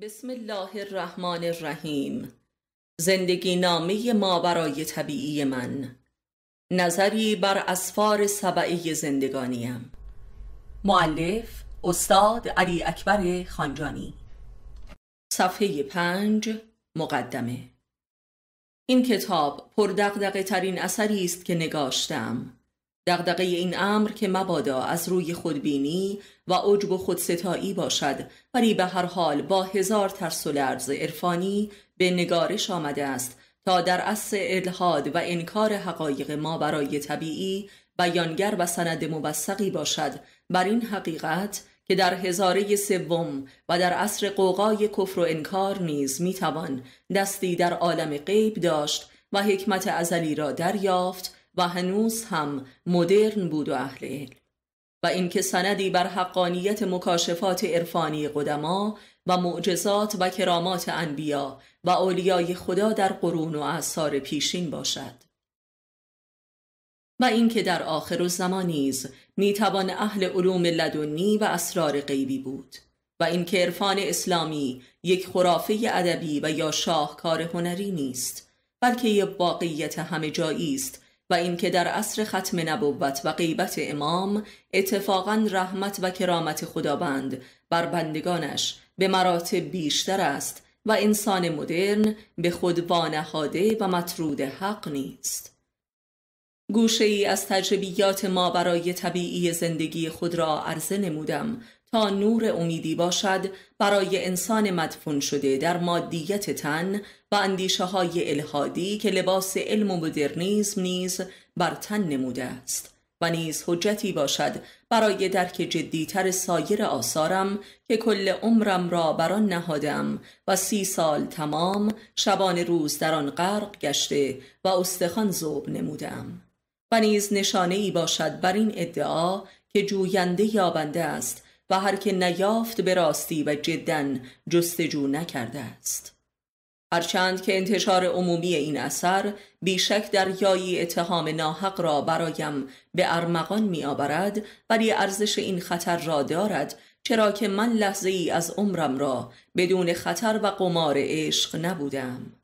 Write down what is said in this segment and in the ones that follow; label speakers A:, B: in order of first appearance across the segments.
A: بسم الله الرحمن الرحیم زندگی نامه ما برای طبیعی من نظری بر اسفار سبعه زندگانیم معلف استاد علی اکبر خانجانی صفحه پنج مقدمه این کتاب پردقدقه ترین اثری است که نگاشتم دقدقه این امر که مبادا از روی خودبینی و عجب و خودستایی باشد ولی به هر حال با هزار ترس و لرز عرفانی به نگارش آمده است تا در اصل الهاد و انکار حقایق ما برای طبیعی بیانگر و سند موثقی باشد بر این حقیقت که در هزاره سوم و در عصر قوقای کفر و انکار نیز میتوان دستی در عالم غیب داشت و حکمت ازلی را دریافت و هنوز هم مدرن بود و اهل علم و اینکه سندی بر حقانیت مکاشفات عرفانی قدما و معجزات و کرامات انبیا و اولیای خدا در قرون و اعثار پیشین باشد و اینکه در آخر الزمان نیز میتوان اهل علوم لدنی و اسرار غیبی بود و اینکه عرفان اسلامی یک خرافه ادبی و یا شاهکار هنری نیست بلکه یک واقعیت همه جایی است و اینکه در عصر ختم نبوت و غیبت امام اتفاقا رحمت و کرامت خداوند بر بندگانش به مراتب بیشتر است و انسان مدرن به خود وانهاده و مطرود حق نیست گوشه ای از تجربیات ما برای طبیعی زندگی خود را عرضه نمودم تا نور امیدی باشد برای انسان مدفون شده در مادیت تن و اندیشه های الهادی که لباس علم و مدرنیزم نیز بر تن نموده است و نیز حجتی باشد برای درک جدیتر سایر آثارم که کل عمرم را بر آن نهادم و سی سال تمام شبان روز در آن غرق گشته و استخوان ذوب نمودم و نیز نشانه ای باشد بر این ادعا که جوینده یابنده است و هر که نیافت به راستی و جدا جستجو نکرده است هرچند که انتشار عمومی این اثر بیشک در یایی اتهام ناحق را برایم به ارمغان می آورد ولی ارزش این خطر را دارد چرا که من لحظه ای از عمرم را بدون خطر و قمار عشق نبودم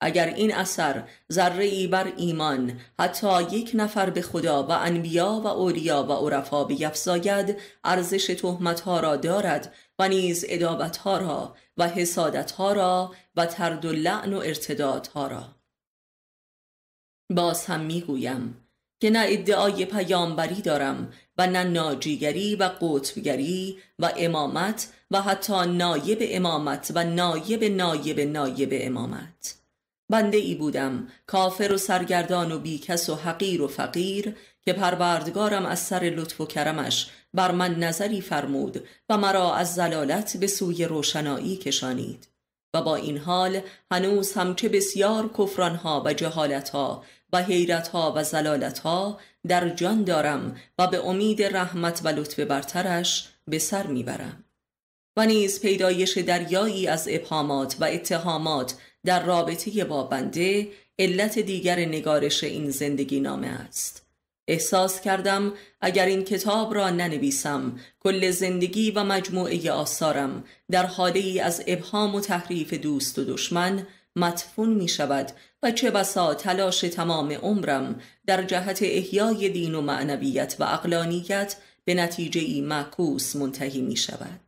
A: اگر این اثر ذره ای بر ایمان حتی یک نفر به خدا و انبیا و اولیا و عرفا بیفزاید ارزش تهمت ها را دارد و نیز ادابت ها را و حسادت ها را و ترد و لعن و ارتداد ها را باز هم میگویم که نه ادعای پیامبری دارم و نه ناجیگری و قطبگری و امامت و حتی نایب امامت و نایب نایب نایب امامت بنده ای بودم کافر و سرگردان و بیکس و حقیر و فقیر که پروردگارم از سر لطف و کرمش بر من نظری فرمود و مرا از زلالت به سوی روشنایی کشانید و با این حال هنوز هم چه بسیار کفرانها و جهالتها و حیرتها و زلالتها در جان دارم و به امید رحمت و لطف برترش به سر میبرم و نیز پیدایش دریایی از ابهامات و اتهامات در رابطه با بنده علت دیگر نگارش این زندگی نامه است احساس کردم اگر این کتاب را ننویسم کل زندگی و مجموعه آثارم در حاله ای از ابهام و تحریف دوست و دشمن مدفون می شود و چه بسا تلاش تمام عمرم در جهت احیای دین و معنویت و اقلانیت به نتیجه ای معکوس منتهی می شود.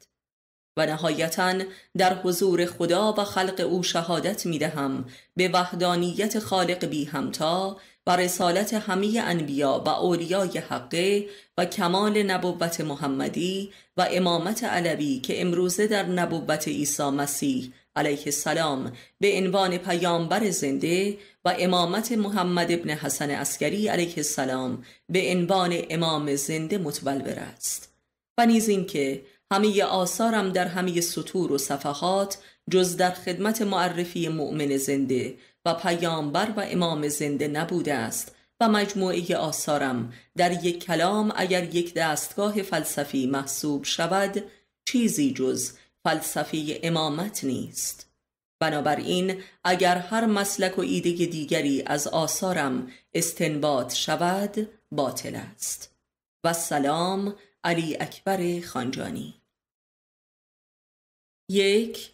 A: و نهایتا در حضور خدا و خلق او شهادت میدهم به وحدانیت خالق بی همتا و رسالت همه انبیا و اولیای حقه و کمال نبوت محمدی و امامت علوی که امروزه در نبوت عیسی مسیح علیه السلام به عنوان پیامبر زنده و امامت محمد ابن حسن عسکری علیه السلام به عنوان امام زنده متولور است و نیز اینکه همه آثارم در همه سطور و صفحات جز در خدمت معرفی مؤمن زنده و پیامبر و امام زنده نبوده است و مجموعه آثارم در یک کلام اگر یک دستگاه فلسفی محسوب شود چیزی جز فلسفی امامت نیست بنابراین اگر هر مسلک و ایده دیگری از آثارم استنباط شود باطل است و سلام علی اکبر خانجانی یک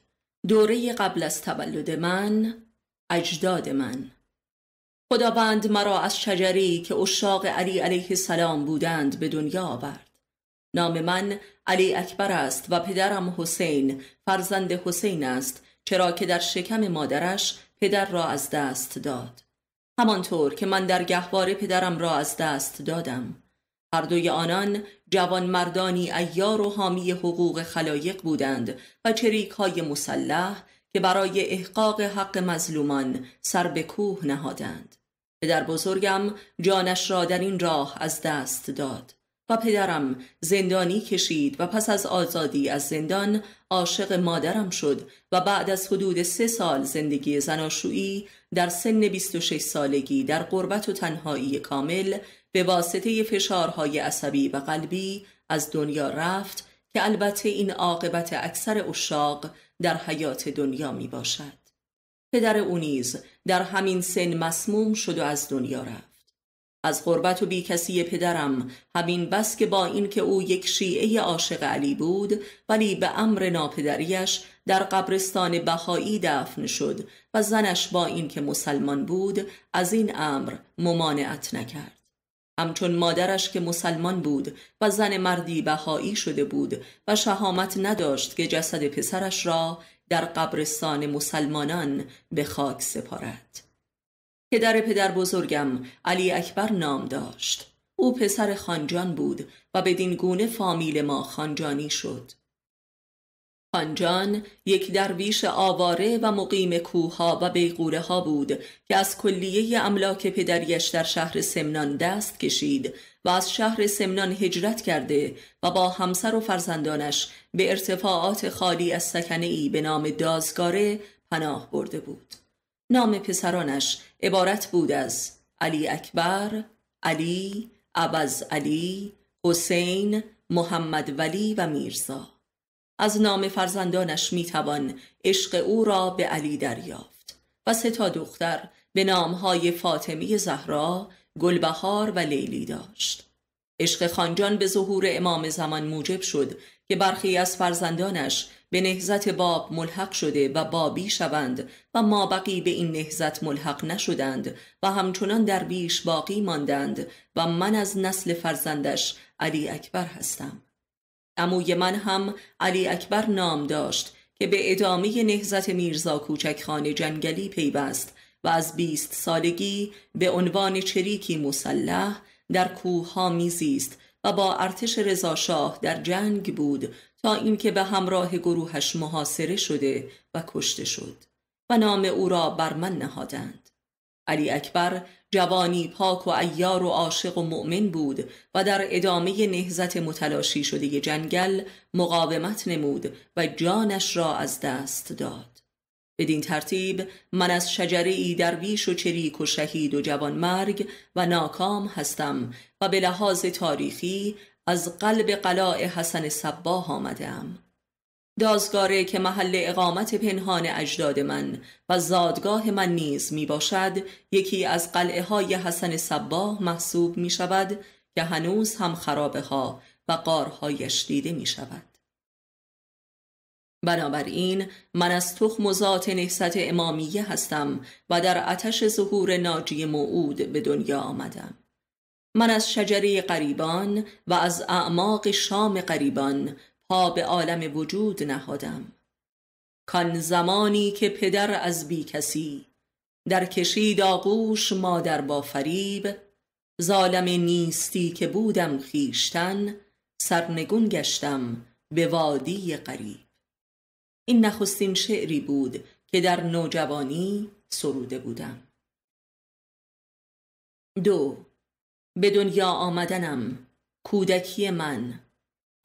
A: دوره قبل از تولد من اجداد من خداوند مرا از شجری که اشاق علی علیه السلام بودند به دنیا آورد نام من علی اکبر است و پدرم حسین فرزند حسین است چرا که در شکم مادرش پدر را از دست داد همانطور که من در گهواره پدرم را از دست دادم هر دوی آنان مردانی ایار و حامی حقوق خلایق بودند و چریک های مسلح که برای احقاق حق مظلومان سر به کوه نهادند. پدر بزرگم جانش را در این راه از دست داد و پدرم زندانی کشید و پس از آزادی از زندان عاشق مادرم شد و بعد از حدود سه سال زندگی زناشویی در سن 26 سالگی در قربت و تنهایی کامل به واسطه فشارهای عصبی و قلبی از دنیا رفت که البته این عاقبت اکثر اشاق در حیات دنیا می باشد. پدر او نیز در همین سن مسموم شد و از دنیا رفت. از غربت و بیکسی پدرم همین بس که با اینکه او یک شیعه عاشق علی بود ولی به امر ناپدریش در قبرستان بهایی دفن شد و زنش با اینکه مسلمان بود از این امر ممانعت نکرد. همچون مادرش که مسلمان بود و زن مردی بهایی شده بود و شهامت نداشت که جسد پسرش را در قبرستان مسلمانان به خاک سپارد در پدر بزرگم علی اکبر نام داشت او پسر خانجان بود و بدین گونه فامیل ما خانجانی شد پانجان یک درویش آواره و مقیم کوهها و بیغوره ها بود که از کلیه املاک پدریش در شهر سمنان دست کشید و از شهر سمنان هجرت کرده و با همسر و فرزندانش به ارتفاعات خالی از سکنه ای به نام دازگاره پناه برده بود. نام پسرانش عبارت بود از علی اکبر، علی، عبز علی، حسین، محمد ولی و میرزا. از نام فرزندانش میتوان عشق او را به علی دریافت و سه تا دختر به نامهای فاطمی زهرا، گلبهار و لیلی داشت. عشق خانجان به ظهور امام زمان موجب شد که برخی از فرزندانش به نهزت باب ملحق شده و بابی شوند و ما بقی به این نهزت ملحق نشدند و همچنان در بیش باقی ماندند و من از نسل فرزندش علی اکبر هستم. اموی من هم علی اکبر نام داشت که به ادامه نهزت میرزا خان جنگلی پیوست و از بیست سالگی به عنوان چریکی مسلح در ها میزیست و با ارتش رضاشاه در جنگ بود تا اینکه به همراه گروهش محاصره شده و کشته شد و نام او را بر من نهادند علی اکبر جوانی پاک و ایار و عاشق و مؤمن بود و در ادامه نهزت متلاشی شده جنگل مقاومت نمود و جانش را از دست داد. بدین ترتیب من از شجره ای درویش و چریک و شهید و جوان مرگ و ناکام هستم و به لحاظ تاریخی از قلب قلاع حسن سباه آمدم دازگاره که محل اقامت پنهان اجداد من و زادگاه من نیز می باشد یکی از قلعه های حسن صباه محسوب می شود که هنوز هم خرابه ها و قارهایش دیده می شود. بنابراین من از تخم و ذات نهست امامیه هستم و در آتش ظهور ناجی موعود به دنیا آمدم. من از شجره قریبان و از اعماق شام قریبان پا به عالم وجود نهادم کان زمانی که پدر از بی کسی در کشید آغوش مادر با فریب ظالم نیستی که بودم خیشتن سرنگون گشتم به وادی قریب این نخستین شعری بود که در نوجوانی سروده بودم دو به دنیا آمدنم کودکی من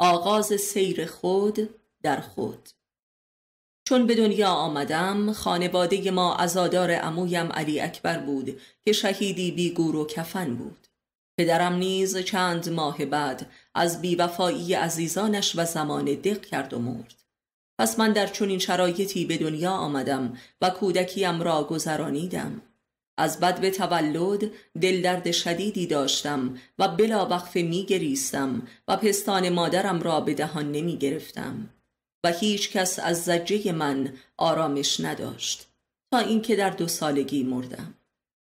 A: آغاز سیر خود در خود چون به دنیا آمدم خانواده ما ازادار امویم علی اکبر بود که شهیدی بیگور و کفن بود پدرم نیز چند ماه بعد از بیوفایی عزیزانش و زمان دق کرد و مرد پس من در چنین شرایطی به دنیا آمدم و کودکیم را گذرانیدم از بد به تولد دل درد شدیدی داشتم و بلا وقفه می گریستم و پستان مادرم را به دهان نمی گرفتم و هیچ کس از زجه من آرامش نداشت تا اینکه در دو سالگی مردم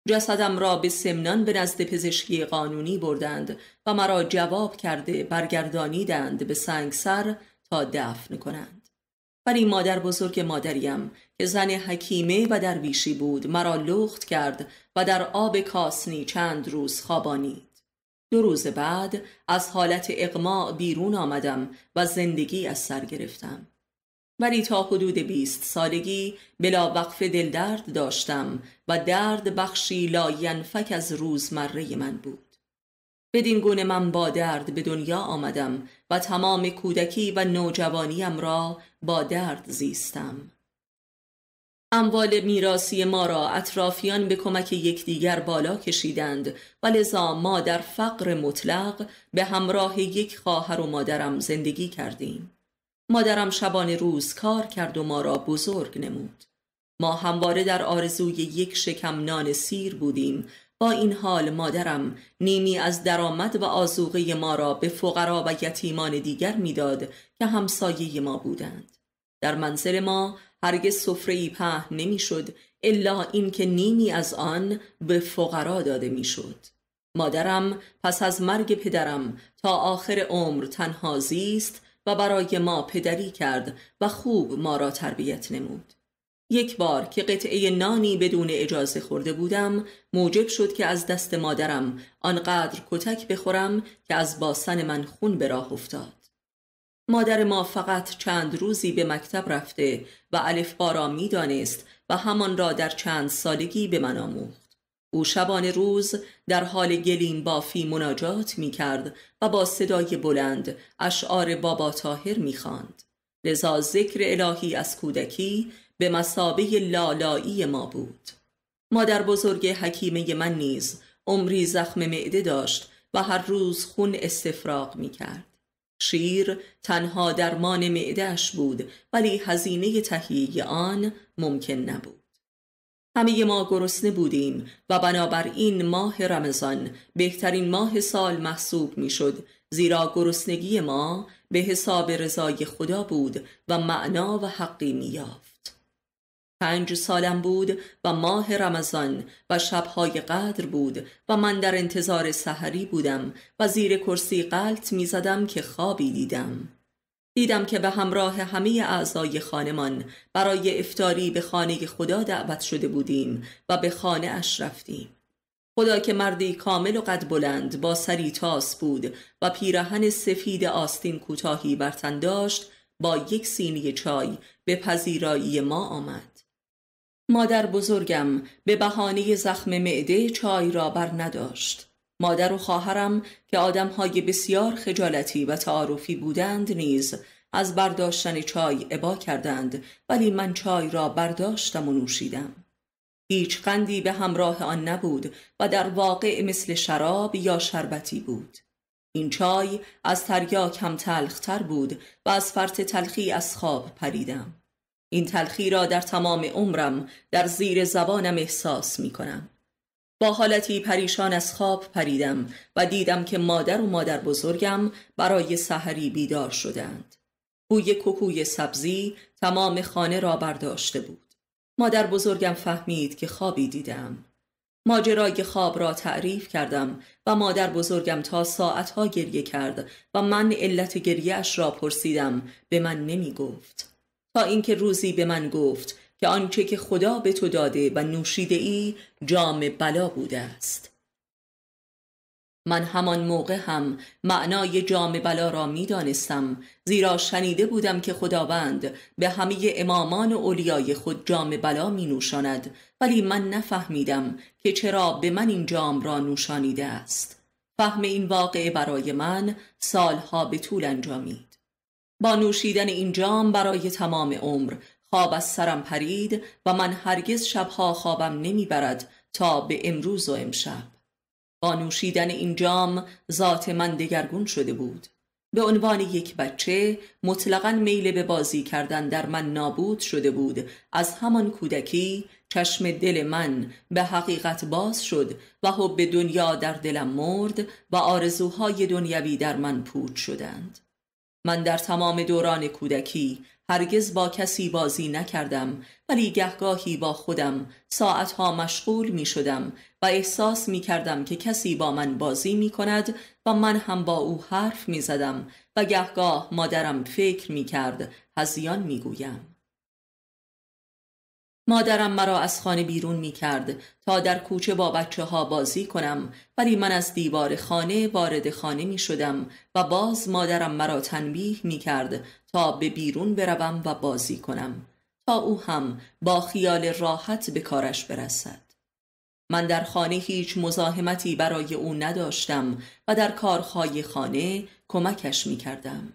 A: جسدم را به سمنان به نزد پزشکی قانونی بردند و مرا جواب کرده برگردانیدند به سنگسر تا دفن کنند ولی مادر بزرگ مادریم که زن حکیمه و درویشی بود مرا لخت کرد و در آب کاسنی چند روز خوابانید دو روز بعد از حالت اقماع بیرون آمدم و زندگی از سر گرفتم ولی تا حدود بیست سالگی بلا وقف دلدرد داشتم و درد بخشی لاینفک از روزمره من بود بدین گونه من با درد به دنیا آمدم و تمام کودکی و نوجوانیم را با درد زیستم اموال میراسی ما را اطرافیان به کمک یکدیگر بالا کشیدند و لذا ما در فقر مطلق به همراه یک خواهر و مادرم زندگی کردیم مادرم شبان روز کار کرد و ما را بزرگ نمود ما همواره در آرزوی یک شکم نان سیر بودیم با این حال مادرم نیمی از درآمد و آزوقه ما را به فقرا و یتیمان دیگر میداد که همسایه ما بودند در منزل ما هرگز ای پهن نمیشد الا اینکه نیمی از آن به فقرا داده میشد مادرم پس از مرگ پدرم تا آخر عمر تنها زیست و برای ما پدری کرد و خوب ما را تربیت نمود یک بار که قطعه نانی بدون اجازه خورده بودم موجب شد که از دست مادرم آنقدر کتک بخورم که از باسن من خون به راه افتاد مادر ما فقط چند روزی به مکتب رفته و الفبا را میدانست و همان را در چند سالگی به من آموخت او شبانه روز در حال گلیم بافی مناجات می کرد و با صدای بلند اشعار بابا تاهر می خاند. لذا ذکر الهی از کودکی به مسابه لالایی ما بود مادر بزرگ حکیمه من نیز عمری زخم معده داشت و هر روز خون استفراغ می کرد. شیر تنها درمان معدهش بود ولی هزینه تهیه آن ممکن نبود. همه ما گرسنه بودیم و بنابراین ماه رمضان بهترین ماه سال محسوب میشد زیرا گرسنگی ما به حساب رضای خدا بود و معنا و حقی میافت. پنج سالم بود و ماه رمضان و شبهای قدر بود و من در انتظار سحری بودم و زیر کرسی قلط می زدم که خوابی دیدم دیدم که به همراه همه اعضای خانمان برای افتاری به خانه خدا دعوت شده بودیم و به خانه اش رفتیم خدا که مردی کامل و قد بلند با سری تاس بود و پیرهن سفید آستین کوتاهی بر داشت با یک سینی چای به پذیرایی ما آمد مادر بزرگم به بهانه زخم معده چای را بر نداشت. مادر و خواهرم که آدمهای بسیار خجالتی و تعارفی بودند نیز از برداشتن چای ابا کردند ولی من چای را برداشتم و نوشیدم. هیچ قندی به همراه آن نبود و در واقع مثل شراب یا شربتی بود. این چای از تریاک هم تلختر بود و از فرط تلخی از خواب پریدم. این تلخی را در تمام عمرم در زیر زبانم احساس می کنم. با حالتی پریشان از خواب پریدم و دیدم که مادر و مادر بزرگم برای سحری بیدار شدند. بوی کوکوی سبزی تمام خانه را برداشته بود. مادر بزرگم فهمید که خوابی دیدم. ماجرای خواب را تعریف کردم و مادر بزرگم تا ساعتها گریه کرد و من علت گریهش را پرسیدم به من نمی گفت. تا اینکه روزی به من گفت که آنچه که خدا به تو داده و نوشیده ای جام بلا بوده است من همان موقع هم معنای جام بلا را می دانستم زیرا شنیده بودم که خداوند به همه امامان و اولیای خود جام بلا می نوشاند ولی من نفهمیدم که چرا به من این جام را نوشانیده است فهم این واقعه برای من سالها به طول انجامید با نوشیدن این جام برای تمام عمر خواب از سرم پرید و من هرگز شبها خوابم نمیبرد تا به امروز و امشب با نوشیدن این جام ذات من دگرگون شده بود به عنوان یک بچه مطلقا میل به بازی کردن در من نابود شده بود از همان کودکی چشم دل من به حقیقت باز شد و حب دنیا در دلم مرد و آرزوهای دنیوی در من پود شدند من در تمام دوران کودکی هرگز با کسی بازی نکردم ولی گهگاهی با خودم ساعتها مشغول می شدم و احساس می کردم که کسی با من بازی می کند و من هم با او حرف می زدم و گهگاه مادرم فکر می کرد هزیان می گویم. مادرم مرا از خانه بیرون می کرد تا در کوچه با بچه ها بازی کنم ولی من از دیوار خانه وارد خانه می شدم و باز مادرم مرا تنبیه می کرد تا به بیرون بروم و بازی کنم تا او هم با خیال راحت به کارش برسد من در خانه هیچ مزاحمتی برای او نداشتم و در کارهای خانه کمکش می کردم.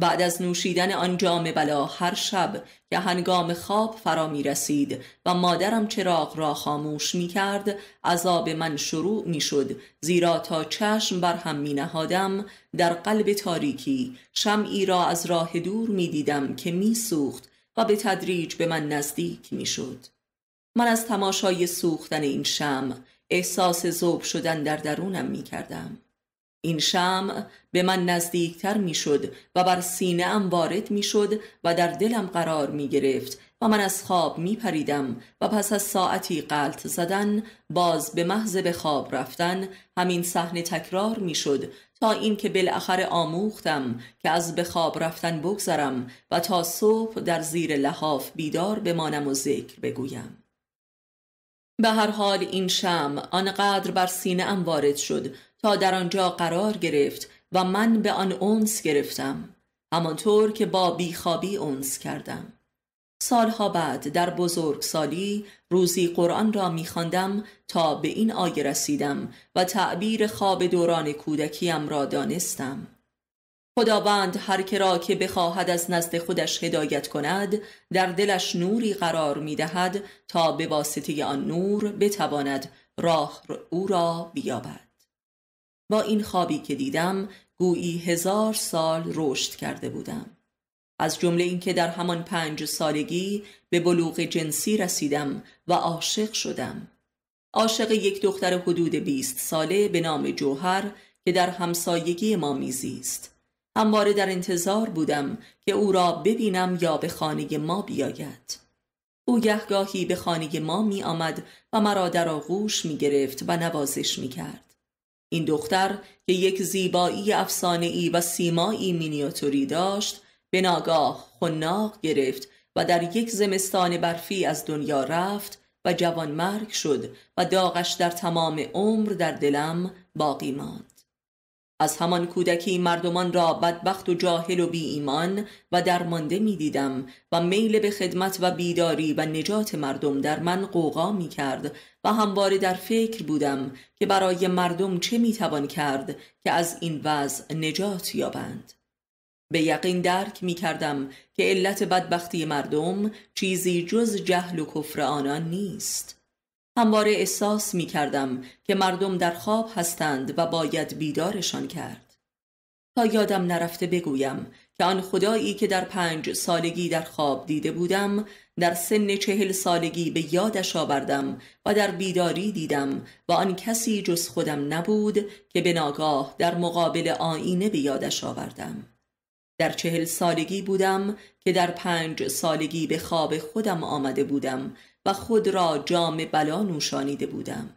A: بعد از نوشیدن آن جام بلا هر شب که هنگام خواب فرا می رسید و مادرم چراغ را خاموش می کرد عذاب من شروع می شد زیرا تا چشم بر هم می نهادم در قلب تاریکی شمعی را از راه دور می دیدم که می سوخت و به تدریج به من نزدیک می شد من از تماشای سوختن این شم احساس زوب شدن در درونم می کردم این شمع به من نزدیکتر میشد و بر سینه ام وارد میشد و در دلم قرار می گرفت و من از خواب می پریدم و پس از ساعتی قلط زدن باز به محض به خواب رفتن همین صحنه تکرار می شد تا اینکه بالاخره آموختم که از به خواب رفتن بگذرم و تا صبح در زیر لحاف بیدار بمانم و ذکر بگویم به هر حال این شم آنقدر بر سینه ام وارد شد تا در آنجا قرار گرفت و من به آن اونس گرفتم همانطور که با بیخوابی اونس کردم سالها بعد در بزرگسالی روزی قرآن را میخواندم تا به این آیه رسیدم و تعبیر خواب دوران کودکیم را دانستم خداوند هر که را که بخواهد از نزد خودش هدایت کند در دلش نوری قرار می دهد تا به واسطه آن نور بتواند راه او را بیابد با این خوابی که دیدم گویی هزار سال رشد کرده بودم از جمله اینکه در همان پنج سالگی به بلوغ جنسی رسیدم و عاشق شدم عاشق یک دختر حدود بیست ساله به نام جوهر که در همسایگی ما میزیست همواره در انتظار بودم که او را ببینم یا به خانه ما بیاید او گهگاهی به خانه ما می آمد و مرا در آغوش می گرفت و نوازش می کرد این دختر که یک زیبایی افسانه ای و سیمایی مینیاتوری داشت به ناگاه خناق گرفت و در یک زمستان برفی از دنیا رفت و جوان مرگ شد و داغش در تمام عمر در دلم باقی ماند از همان کودکی مردمان را بدبخت و جاهل و بی ایمان و درمانده می دیدم و میل به خدمت و بیداری و نجات مردم در من قوغا می کرد و همواره در فکر بودم که برای مردم چه می توان کرد که از این وضع نجات یابند. به یقین درک می کردم که علت بدبختی مردم چیزی جز جهل و کفر آنان نیست. همواره احساس می کردم که مردم در خواب هستند و باید بیدارشان کرد. تا یادم نرفته بگویم که آن خدایی که در پنج سالگی در خواب دیده بودم در سن چهل سالگی به یادش آوردم و در بیداری دیدم و آن کسی جز خودم نبود که به ناگاه در مقابل آینه به یادش آوردم در چهل سالگی بودم که در پنج سالگی به خواب خودم آمده بودم و خود را جام بلا نوشانیده بودم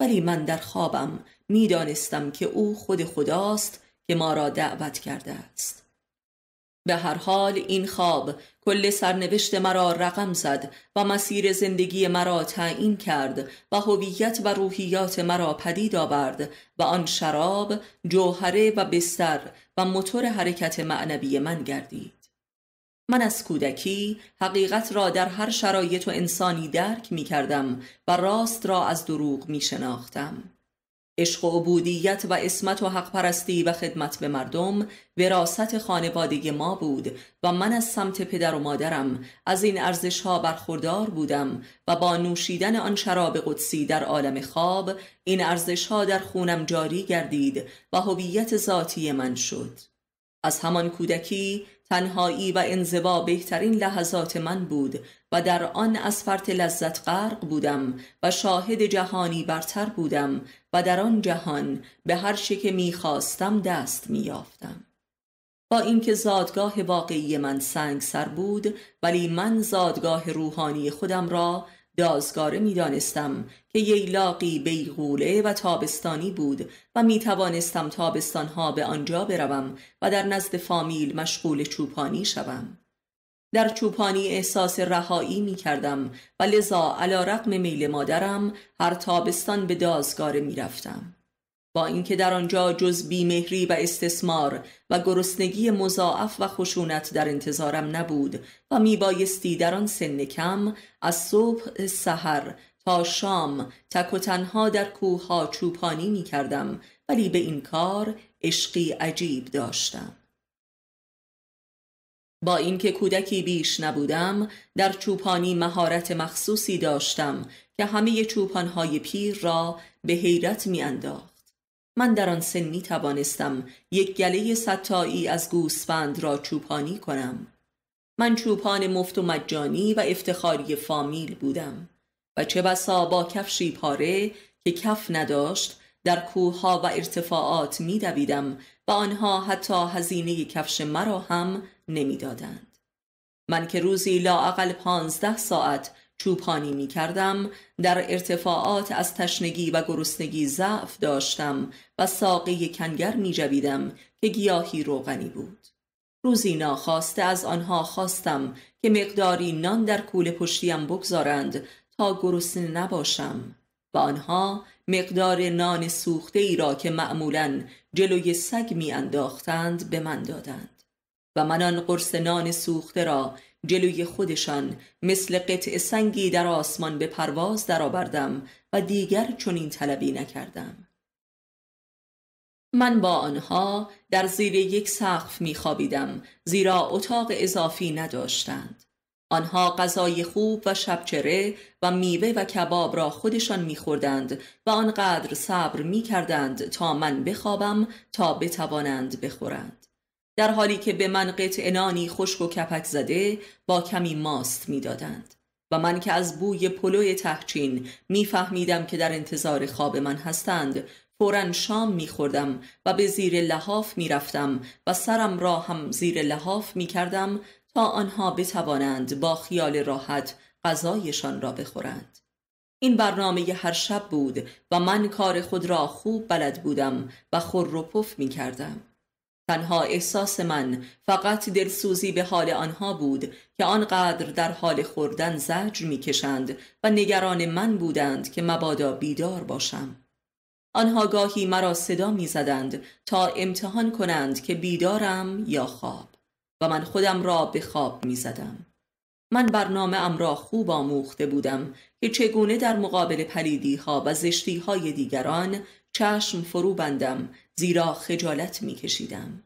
A: ولی من در خوابم میدانستم که او خود خداست که ما را دعوت کرده است به هر حال این خواب کل سرنوشت مرا رقم زد و مسیر زندگی مرا تعیین کرد و هویت و روحیات مرا پدید آورد و آن شراب جوهره و بستر و موتور حرکت معنوی من گردید من از کودکی حقیقت را در هر شرایط و انسانی درک می کردم و راست را از دروغ می شناختم. عشق و عبودیت و اسمت و حق پرستی و خدمت به مردم وراست خانوادگی ما بود و من از سمت پدر و مادرم از این ارزش ها برخوردار بودم و با نوشیدن آن شراب قدسی در عالم خواب این ارزش ها در خونم جاری گردید و هویت ذاتی من شد. از همان کودکی تنهایی و انزوا بهترین لحظات من بود و در آن از فرط لذت غرق بودم و شاهد جهانی برتر بودم و در آن جهان به هر چه که میخواستم دست مییافتم با اینکه زادگاه واقعی من سر بود ولی من زادگاه روحانی خودم را دازگاره می دانستم که ییلاقی بیغوله و تابستانی بود و می توانستم تابستانها به آنجا بروم و در نزد فامیل مشغول چوپانی شوم. در چوپانی احساس رهایی می کردم و لذا علا رقم میل مادرم هر تابستان به دازگاره می رفتم. با اینکه در آنجا جز بیمهری و استثمار و گرسنگی مضاعف و خشونت در انتظارم نبود و میبایستی در آن سن کم از صبح سحر تا شام تک و تنها در کوهها چوپانی میکردم ولی به این کار عشقی عجیب داشتم با اینکه کودکی بیش نبودم در چوپانی مهارت مخصوصی داشتم که همه چوپانهای پیر را به حیرت میانداخت من در آن سن می توانستم یک گله ستایی از گوسفند را چوپانی کنم من چوپان مفت و مجانی و افتخاری فامیل بودم و چه بسا با کفشی پاره که کف نداشت در کوهها و ارتفاعات میدویدم و آنها حتی هزینه کفش مرا هم نمیدادند. من که روزی لاعقل پانزده ساعت چوپانی می کردم در ارتفاعات از تشنگی و گرسنگی ضعف داشتم و ساقه کنگر می جویدم که گیاهی روغنی بود روزی ناخواسته از آنها خواستم که مقداری نان در کوله پشتیم بگذارند تا گرسنه نباشم و آنها مقدار نان سوخته ای را که معمولا جلوی سگ می انداختند به من دادند و من آن قرص نان سوخته را جلوی خودشان مثل قطع سنگی در آسمان به پرواز درآوردم و دیگر چنین طلبی نکردم من با آنها در زیر یک سقف میخوابیدم زیرا اتاق اضافی نداشتند آنها غذای خوب و شبچره و میوه و کباب را خودشان میخوردند و آنقدر صبر میکردند تا من بخوابم تا بتوانند بخورند در حالی که به من قطع نانی خشک و کپک زده با کمی ماست میدادند و من که از بوی پلو تهچین میفهمیدم که در انتظار خواب من هستند فورا شام میخوردم و به زیر لحاف میرفتم و سرم را هم زیر لحاف میکردم تا آنها بتوانند با خیال راحت غذایشان را بخورند این برنامه هر شب بود و من کار خود را خوب بلد بودم و خور و پف می کردم. تنها احساس من فقط دلسوزی به حال آنها بود که آنقدر در حال خوردن زجر میکشند و نگران من بودند که مبادا بیدار باشم آنها گاهی مرا صدا میزدند تا امتحان کنند که بیدارم یا خواب و من خودم را به خواب میزدم من برنامه ام را خوب آموخته بودم که چگونه در مقابل پلیدی ها و زشتی های دیگران چشم فرو بندم زیرا خجالت می کشیدم.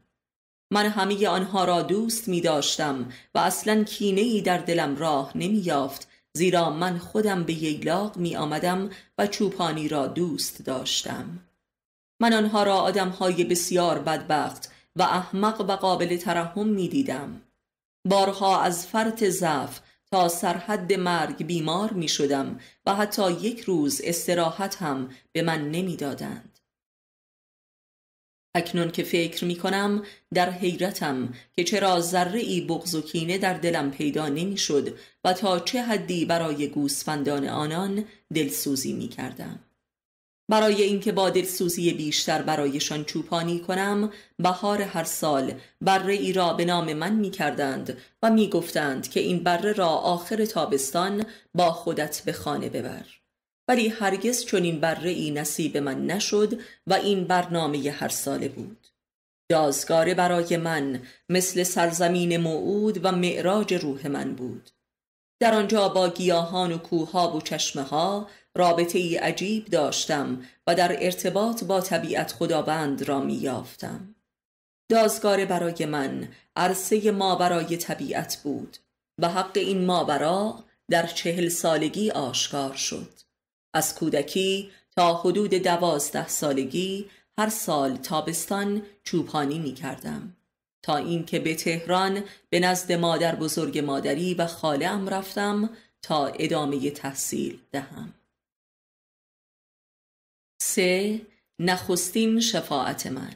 A: من همه آنها را دوست می داشتم و اصلا کینه ای در دلم راه نمی یافت زیرا من خودم به ییلاق می آمدم و چوپانی را دوست داشتم. من آنها را آدمهای بسیار بدبخت و احمق و قابل ترحم می دیدم. بارها از فرط ضعف تا سرحد مرگ بیمار می شدم و حتی یک روز استراحت هم به من نمی دادند. اکنون که فکر می کنم در حیرتم که چرا ذره ای بغض و کینه در دلم پیدا نمی شد و تا چه حدی برای گوسفندان آنان دلسوزی می کردم. برای اینکه با دلسوزی بیشتر برایشان چوپانی کنم بهار هر سال بره ای را به نام من می کردند و می گفتند که این بره را آخر تابستان با خودت به خانه ببر. ولی هرگز چنین بره نصیب من نشد و این برنامه هر ساله بود دازگاره برای من مثل سرزمین موعود و معراج روح من بود در آنجا با گیاهان و کوها و چشمه ها رابطه ای عجیب داشتم و در ارتباط با طبیعت خداوند را می یافتم. دازگار برای من عرصه ما برای طبیعت بود و حق این ماورا در چهل سالگی آشکار شد. از کودکی تا حدود دوازده سالگی هر سال تابستان چوپانی می کردم. تا اینکه به تهران به نزد مادر بزرگ مادری و خاله ام رفتم تا ادامه تحصیل دهم. سه نخستین شفاعت من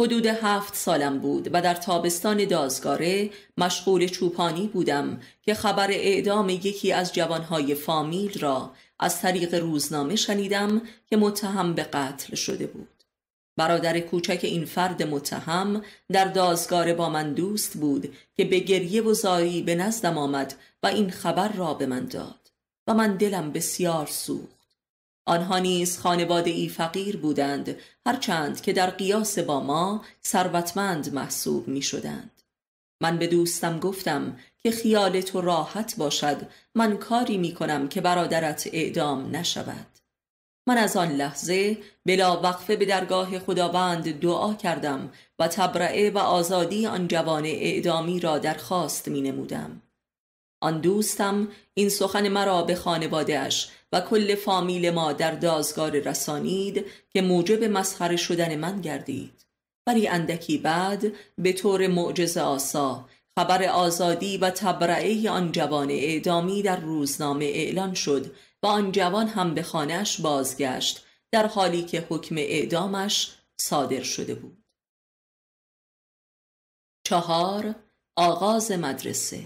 A: حدود هفت سالم بود و در تابستان دازگاره مشغول چوپانی بودم که خبر اعدام یکی از جوانهای فامیل را از طریق روزنامه شنیدم که متهم به قتل شده بود برادر کوچک این فرد متهم در دازگار با من دوست بود که به گریه و زایی به نزدم آمد و این خبر را به من داد و من دلم بسیار سوخت آنها نیز خانواده ای فقیر بودند هرچند که در قیاس با ما ثروتمند محسوب می شدند. من به دوستم گفتم که خیال تو راحت باشد من کاری می کنم که برادرت اعدام نشود من از آن لحظه بلا وقفه به درگاه خداوند دعا کردم و تبرعه و آزادی آن جوان اعدامی را درخواست می نمودم. آن دوستم این سخن مرا به خانوادهش و کل فامیل ما در دازگار رسانید که موجب مسخره شدن من گردید ولی اندکی بعد به طور معجزه آسا خبر آزادی و تبرعه آن جوان اعدامی در روزنامه اعلان شد و آن جوان هم به خانهش بازگشت در حالی که حکم اعدامش صادر شده بود چهار آغاز مدرسه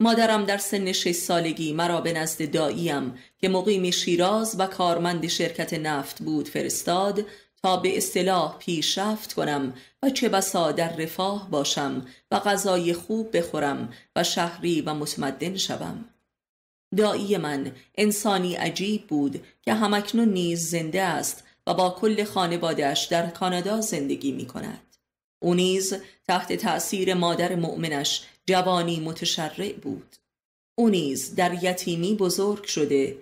A: مادرم در سن شش سالگی مرا به نزد داییم که مقیم شیراز و کارمند شرکت نفت بود فرستاد تا به اصطلاح پیشرفت کنم و چه بسا در رفاه باشم و غذای خوب بخورم و شهری و متمدن شوم دایی من انسانی عجیب بود که همکنون نیز زنده است و با کل خانوادهش در کانادا زندگی می کند. او نیز تحت تأثیر مادر مؤمنش جوانی متشرع بود. او نیز در یتیمی بزرگ شده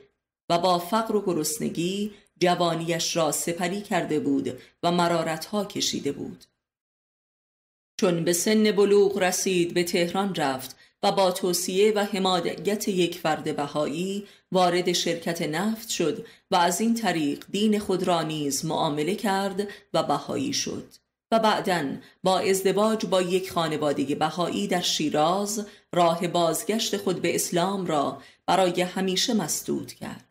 A: و با فقر و گرسنگی جوانیش را سپری کرده بود و مرارتها کشیده بود چون به سن بلوغ رسید به تهران رفت و با توصیه و حمادت یک فرد بهایی وارد شرکت نفت شد و از این طریق دین خود را نیز معامله کرد و بهایی شد و بعدا با ازدواج با یک خانواده بهایی در شیراز راه بازگشت خود به اسلام را برای همیشه مسدود کرد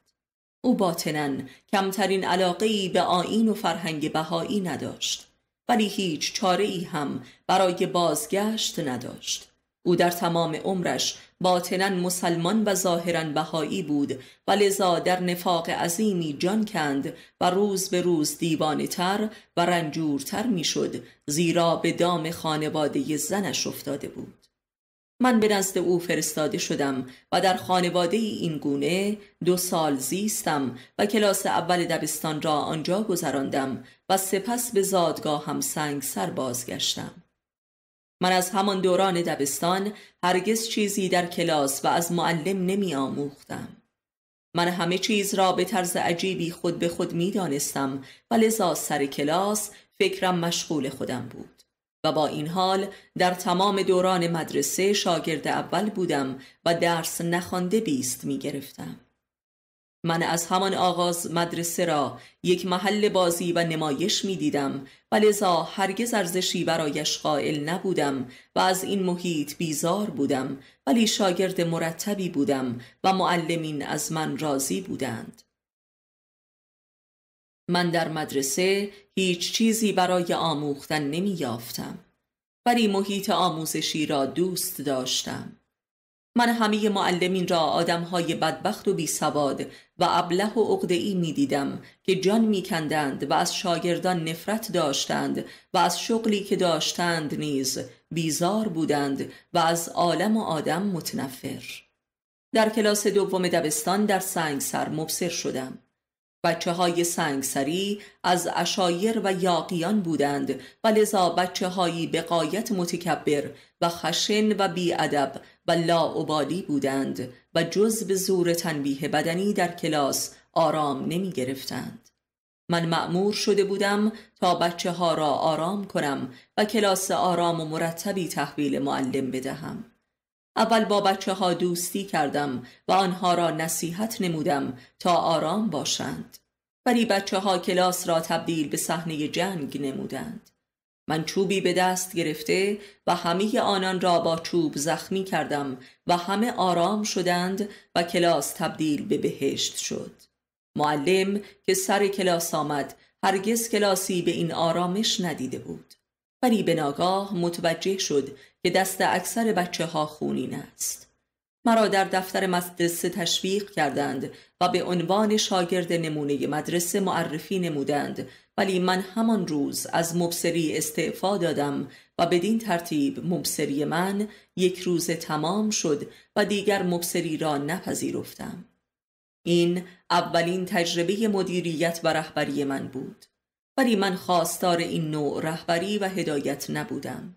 A: او باطنا کمترین علاقه به آین و فرهنگ بهایی نداشت ولی هیچ چاره ای هم برای بازگشت نداشت او در تمام عمرش باطنا مسلمان و ظاهرا بهایی بود و لذا در نفاق عظیمی جان کند و روز به روز دیوانه تر و رنجورتر میشد زیرا به دام خانواده زنش افتاده بود من به نزد او فرستاده شدم و در خانواده این گونه دو سال زیستم و کلاس اول دبستان را آنجا گذراندم و سپس به زادگاه هم سنگ سر بازگشتم. من از همان دوران دبستان هرگز چیزی در کلاس و از معلم نمی آموختم. من همه چیز را به طرز عجیبی خود به خود می دانستم و لذا سر کلاس فکرم مشغول خودم بود. و با این حال در تمام دوران مدرسه شاگرد اول بودم و درس نخوانده بیست می گرفتم. من از همان آغاز مدرسه را یک محل بازی و نمایش می دیدم و لذا هرگز ارزشی برایش قائل نبودم و از این محیط بیزار بودم ولی شاگرد مرتبی بودم و معلمین از من راضی بودند. من در مدرسه هیچ چیزی برای آموختن نمی یافتم ولی محیط آموزشی را دوست داشتم من همه معلمین را آدمهای بدبخت و بیسواد و ابله و می میدیدم که جان می کندند و از شاگردان نفرت داشتند و از شغلی که داشتند نیز بیزار بودند و از عالم و آدم متنفر در کلاس دوم دبستان در سر مبصر شدم بچه های سنگسری از اشایر و یاقیان بودند و لذا بچه هایی به قایت متکبر و خشن و بیادب و لاعبالی بودند و جز به زور تنبیه بدنی در کلاس آرام نمی گرفتند. من معمور شده بودم تا بچه ها را آرام کنم و کلاس آرام و مرتبی تحویل معلم بدهم. اول با بچه ها دوستی کردم و آنها را نصیحت نمودم تا آرام باشند ولی بچه ها کلاس را تبدیل به صحنه جنگ نمودند من چوبی به دست گرفته و همه آنان را با چوب زخمی کردم و همه آرام شدند و کلاس تبدیل به بهشت شد معلم که سر کلاس آمد هرگز کلاسی به این آرامش ندیده بود ولی به ناگاه متوجه شد که دست اکثر بچه ها خونین است مرا در دفتر مدرسه تشویق کردند و به عنوان شاگرد نمونه مدرسه معرفی نمودند ولی من همان روز از مبسری استعفا دادم و بدین ترتیب مبسری من یک روز تمام شد و دیگر مبسری را نپذیرفتم این اولین تجربه مدیریت و رهبری من بود ولی من خواستار این نوع رهبری و هدایت نبودم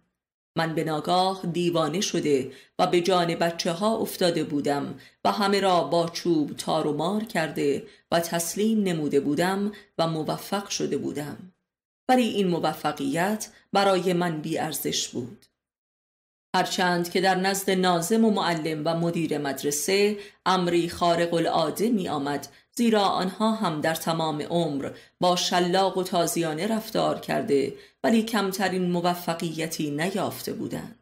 A: من به ناگاه دیوانه شده و به جان بچه ها افتاده بودم و همه را با چوب تار و مار کرده و تسلیم نموده بودم و موفق شده بودم ولی این موفقیت برای من بی ارزش بود هرچند که در نزد نازم و معلم و مدیر مدرسه امری خارق العاده می آمد زیرا آنها هم در تمام عمر با شلاق و تازیانه رفتار کرده ولی کمترین موفقیتی نیافته بودند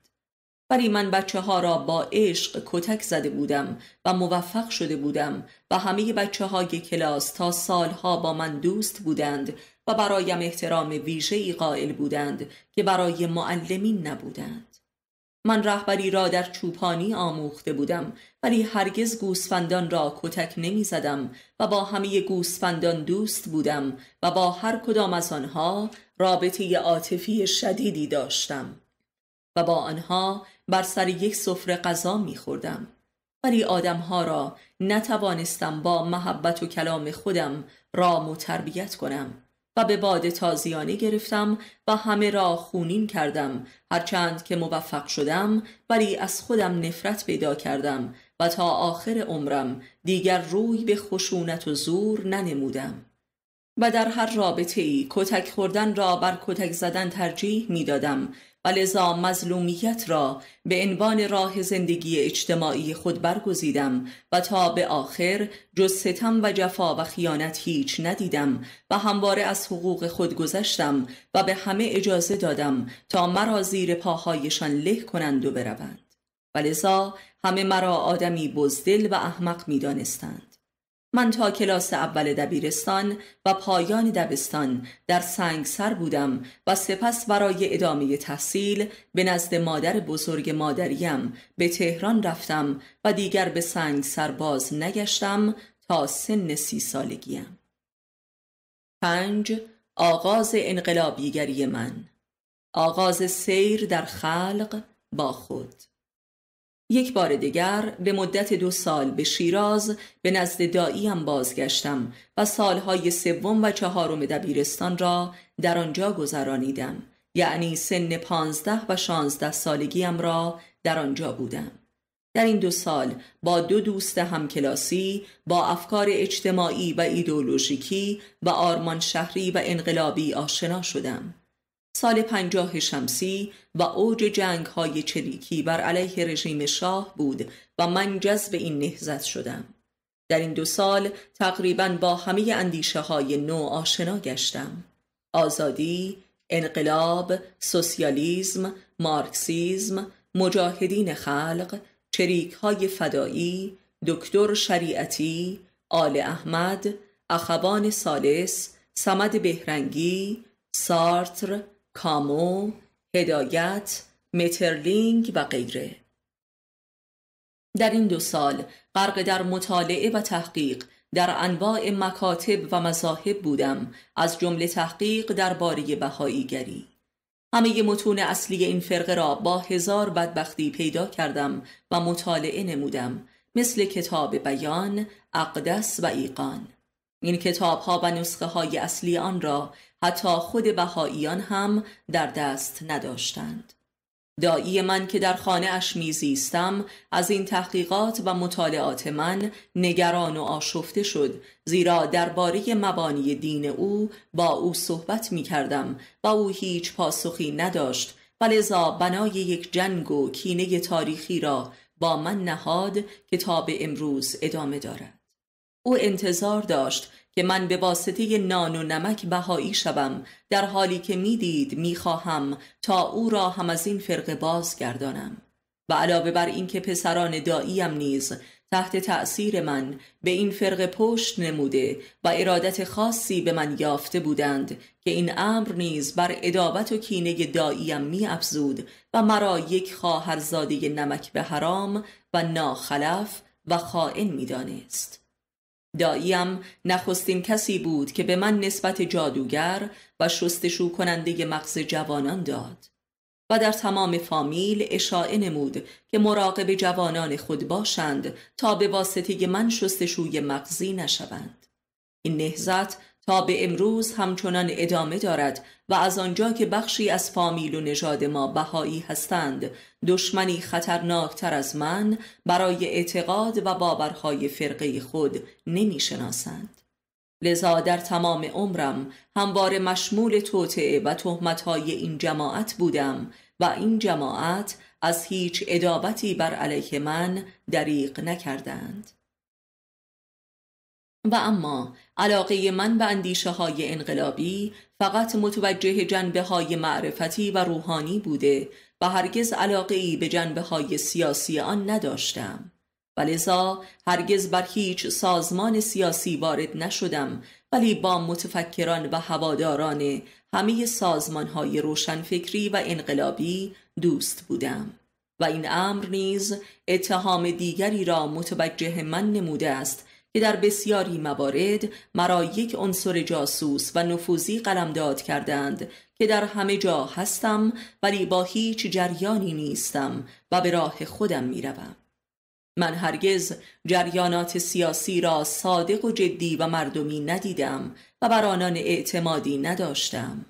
A: ولی من بچه ها را با عشق کتک زده بودم و موفق شده بودم و همه بچه های کلاس تا سالها با من دوست بودند و برایم احترام ویژه ای قائل بودند که برای معلمین نبودند من رهبری را در چوپانی آموخته بودم ولی هرگز گوسفندان را کتک نمی زدم و با همه گوسفندان دوست بودم و با هر کدام از آنها رابطه عاطفی شدیدی داشتم و با آنها بر سر یک سفره غذا می خوردم. ولی آدمها را نتوانستم با محبت و کلام خودم رام و تربیت کنم و به باد تازیانه گرفتم و همه را خونین کردم هرچند که موفق شدم ولی از خودم نفرت پیدا کردم و تا آخر عمرم دیگر روی به خشونت و زور ننمودم و در هر رابطه ای کتک خوردن را بر کتک زدن ترجیح می دادم و لذا مظلومیت را به عنوان راه زندگی اجتماعی خود برگزیدم و تا به آخر جز ستم و جفا و خیانت هیچ ندیدم و همواره از حقوق خود گذشتم و به همه اجازه دادم تا مرا زیر پاهایشان له کنند و بروند و لذا همه مرا آدمی بزدل و احمق می دانستند. من تا کلاس اول دبیرستان و پایان دبستان در سنگسر بودم و سپس برای ادامه تحصیل به نزد مادر بزرگ مادریم به تهران رفتم و دیگر به سنگسر باز نگشتم تا سن سی سالگیم. پنج آغاز انقلابیگری من آغاز سیر در خلق با خود یک بار دیگر به مدت دو سال به شیراز به نزد داییم بازگشتم و سالهای سوم و چهارم دبیرستان را در آنجا گذرانیدم یعنی سن پانزده و شانزده سالگیم را در آنجا بودم در این دو سال با دو دوست همکلاسی با افکار اجتماعی و ایدولوژیکی و آرمان شهری و انقلابی آشنا شدم سال پنجاه شمسی و اوج جنگ های چریکی بر علیه رژیم شاه بود و من جذب این نهزت شدم. در این دو سال تقریبا با همه اندیشه های نو آشنا گشتم. آزادی، انقلاب، سوسیالیزم، مارکسیزم، مجاهدین خلق، چریک های فدایی، دکتر شریعتی، آل احمد، اخوان سالس، سمد بهرنگی، سارتر، کامو، هدایت، مترلینگ و غیره در این دو سال غرق در مطالعه و تحقیق در انواع مکاتب و مذاهب بودم از جمله تحقیق درباره بهاییگری همه متون اصلی این فرقه را با هزار بدبختی پیدا کردم و مطالعه نمودم مثل کتاب بیان، اقدس و ایقان این کتاب ها و نسخه های اصلی آن را حتی خود بهاییان هم در دست نداشتند دایی من که در خانه اش میزیستم از این تحقیقات و مطالعات من نگران و آشفته شد زیرا درباره مبانی دین او با او صحبت می کردم و او هیچ پاسخی نداشت و بنای یک جنگ و کینه تاریخی را با من نهاد که امروز ادامه دارد او انتظار داشت که من به واسطه نان و نمک بهایی شوم در حالی که میدید میخواهم تا او را هم از این فرقه بازگردانم و علاوه بر اینکه پسران داییم نیز تحت تأثیر من به این فرق پشت نموده و ارادت خاصی به من یافته بودند که این امر نیز بر ادابت و کینه داییم می افزود و مرا یک خواهرزاده نمک به حرام و ناخلف و خائن می دانست. داییم نخستین کسی بود که به من نسبت جادوگر و شستشو کننده مغز جوانان داد و در تمام فامیل اشاعه نمود که مراقب جوانان خود باشند تا به واسطه من شستشوی مغزی نشوند این نهزت تا به امروز همچنان ادامه دارد و از آنجا که بخشی از فامیل و نژاد ما بهایی هستند دشمنی خطرناکتر از من برای اعتقاد و باورهای فرقه خود نمیشناسند لذا در تمام عمرم همواره مشمول توطعه و تهمتهای این جماعت بودم و این جماعت از هیچ ادابتی بر علیه من دریق نکردند و اما علاقه من به اندیشه های انقلابی فقط متوجه جنبه های معرفتی و روحانی بوده و هرگز علاقه ای به جنبه های سیاسی آن نداشتم و هرگز بر هیچ سازمان سیاسی وارد نشدم ولی با متفکران و هواداران همه سازمان های روشنفکری و انقلابی دوست بودم و این امر نیز اتهام دیگری را متوجه من نموده است که در بسیاری موارد مرا یک عنصر جاسوس و نفوذی قلمداد کردند که در همه جا هستم ولی با هیچ جریانی نیستم و به راه خودم میروم من هرگز جریانات سیاسی را صادق و جدی و مردمی ندیدم و بر آنان اعتمادی نداشتم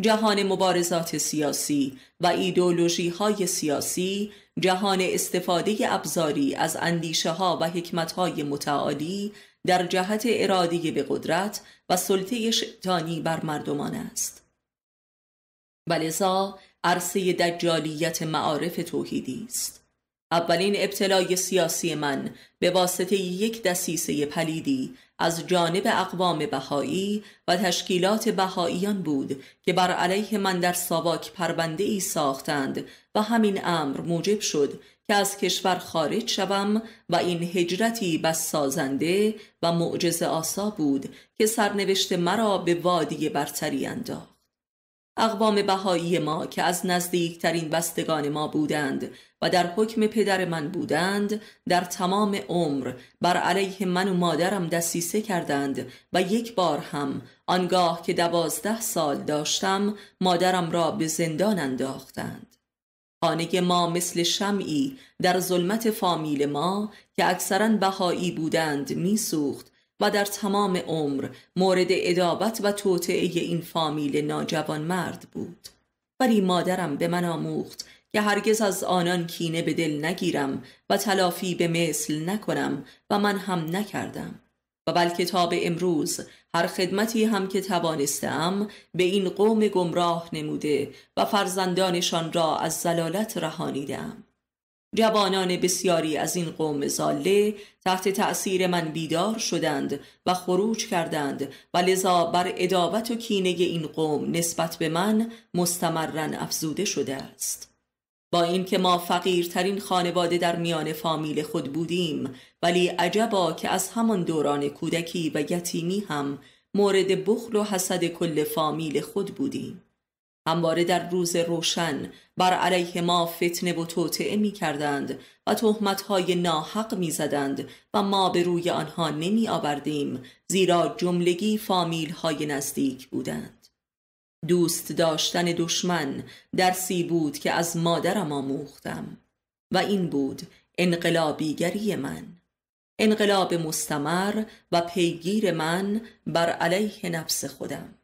A: جهان مبارزات سیاسی و ایدولوژی های سیاسی جهان استفاده ابزاری از اندیشه ها و حکمت های متعالی در جهت ارادی به قدرت و سلطه شیطانی بر مردمان است ولزا عرصه دجالیت معارف توحیدی است اولین ابتلای سیاسی من به واسطه یک دسیسه پلیدی از جانب اقوام بهایی و تشکیلات بهاییان بود که بر علیه من در ساواک پرونده ای ساختند و همین امر موجب شد که از کشور خارج شوم و این هجرتی بس سازنده و معجزه آسا بود که سرنوشت مرا به وادی برتری انداخت. اقوام بهایی ما که از نزدیکترین بستگان ما بودند و در حکم پدر من بودند در تمام عمر بر علیه من و مادرم دسیسه کردند و یک بار هم آنگاه که دوازده سال داشتم مادرم را به زندان انداختند خانه ما مثل شمعی در ظلمت فامیل ما که اکثرا بهایی بودند میسوخت و در تمام عمر مورد ادابت و توطعه این فامیل ناجوان مرد بود ولی مادرم به من آموخت که هرگز از آنان کینه به دل نگیرم و تلافی به مثل نکنم و من هم نکردم و بلکه تا به امروز هر خدمتی هم که توانستم به این قوم گمراه نموده و فرزندانشان را از زلالت رهانیدم جوانان بسیاری از این قوم زاله تحت تأثیر من بیدار شدند و خروج کردند و لذا بر اداوت و کینه این قوم نسبت به من مستمرن افزوده شده است با اینکه ما فقیرترین خانواده در میان فامیل خود بودیم ولی عجبا که از همان دوران کودکی و یتیمی هم مورد بخل و حسد کل فامیل خود بودیم همواره در روز روشن بر علیه ما فتنه و توطعه می کردند و تهمتهای ناحق می زدند و ما به روی آنها نمی آوردیم زیرا جملگی فامیل های نزدیک بودند دوست داشتن دشمن درسی بود که از مادرم آموختم و این بود انقلابیگری من انقلاب مستمر و پیگیر من بر علیه نفس خودم